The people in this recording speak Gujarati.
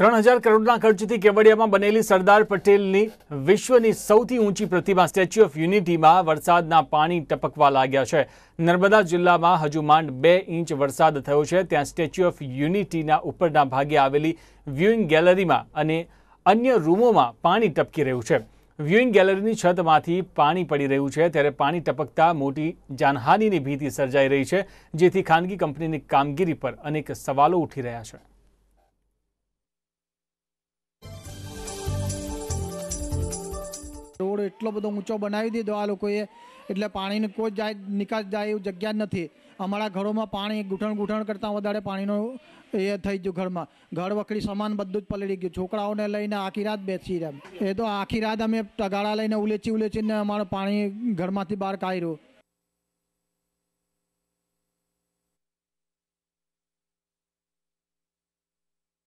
ત્રણ હજાર કરોડના ખર્ચથી કેવડિયામાં બનેલી સરદાર પટેલની વિશ્વની સૌથી ઊંચી પ્રતિમા સ્ટેચ્યુ ઓફ યુનિટીમાં વરસાદના પાણી ટપકવા લાગ્યા છે નર્મદા જિલ્લામાં હજુ માંડ બે ઇંચ વરસાદ થયો છે ત્યાં સ્ટેચ્યુ ઓફ યુનિટીના ઉપરના ભાગે આવેલી વ્યુઇંગ ગેલેરીમાં અને અન્ય રૂમોમાં પાણી ટપકી રહ્યું છે વ્યુઇંગ ગેલેરીની છતમાંથી પાણી પડી રહ્યું છે ત્યારે પાણી ટપકતા મોટી જાનહાનિની ભીતિ સર્જાઈ રહી છે જેથી ખાનગી કંપનીની કામગીરી પર અનેક સવાલો ઉઠી રહ્યા છે રોડ એટલો બધો ઊંચો બનાવી દીધો આ લોકોએ એટલે પાણીની કોઈ જાય નિકાસ જાય એવું જગ્યા જ નથી અમારા ઘરોમાં પાણી ગૂંઠણ ગૂંઠણ કરતાં વધારે પાણીનો એ થઈ ગયું ઘરમાં ઘર વખરી સમાન બધું જ પલળી ગયું છોકરાઓને લઈને આખી રાત બેસી રહ્યા એ તો આખી રાત અમે તગાડા લઈને ઉલેચી ઉલેચીને અમારું પાણી ઘરમાંથી બહાર કાઢ્યું